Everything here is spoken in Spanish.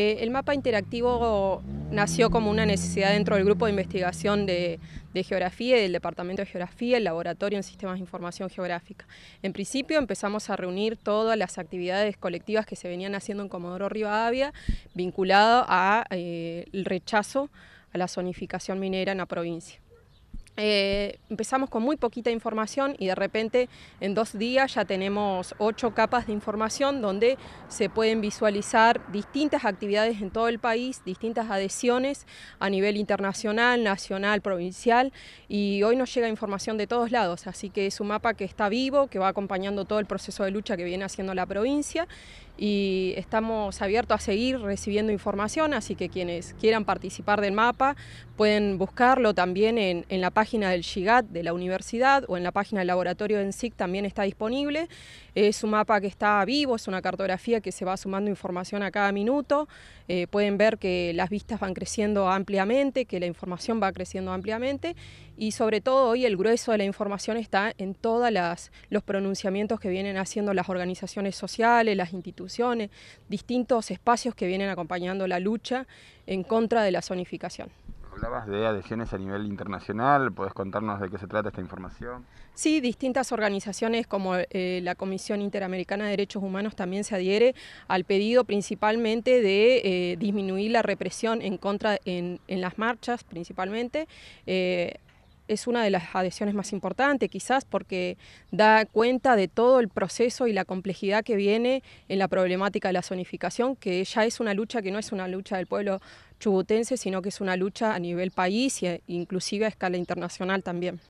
Eh, el mapa interactivo nació como una necesidad dentro del grupo de investigación de, geografía y del Departamento de Geografía, el Laboratorio en Sistemas de Información Geográfica. En principio empezamos a reunir todas las actividades colectivas que se venían haciendo en Comodoro Rivadavia vinculado al eh, rechazo a la zonificación minera en la provincia. Eh, empezamos con muy poquita información y de repente en dos días ya tenemos ocho capas de información donde se pueden visualizar distintas actividades en todo el país, distintas adhesiones a nivel internacional, nacional, provincial y hoy nos llega información de todos lados, así que es un mapa que está vivo, que va acompañando todo el proceso de lucha que viene haciendo la provincia y estamos abiertos a seguir recibiendo información, así que quienes quieran participar del mapa pueden buscarlo también en, la página del GIGAT de la universidad o en la página del laboratorio en SIC también está disponible. Es un mapa que está vivo, es una cartografía que se va sumando información a cada minuto. Eh, pueden ver que las vistas van creciendo ampliamente, que la información va creciendo ampliamente y sobre todo hoy el grueso de la información está en todos los pronunciamientos que vienen haciendo las organizaciones sociales, las instituciones distintos espacios que vienen acompañando la lucha en contra de la zonificación. Hablabas de adhesiones a nivel internacional, ¿podés contarnos de qué se trata esta información? Sí, distintas organizaciones como eh, la Comisión Interamericana de Derechos Humanos también se adhiere al pedido principalmente de eh, disminuir la represión en contra en, las marchas principalmente. Eh, es una de las adhesiones más importantes, quizás porque da cuenta de todo el proceso y la complejidad que viene en la problemática de la zonificación, que ya es una lucha que no es una lucha del pueblo chubutense, sino que es una lucha a nivel país e inclusive a escala internacional también.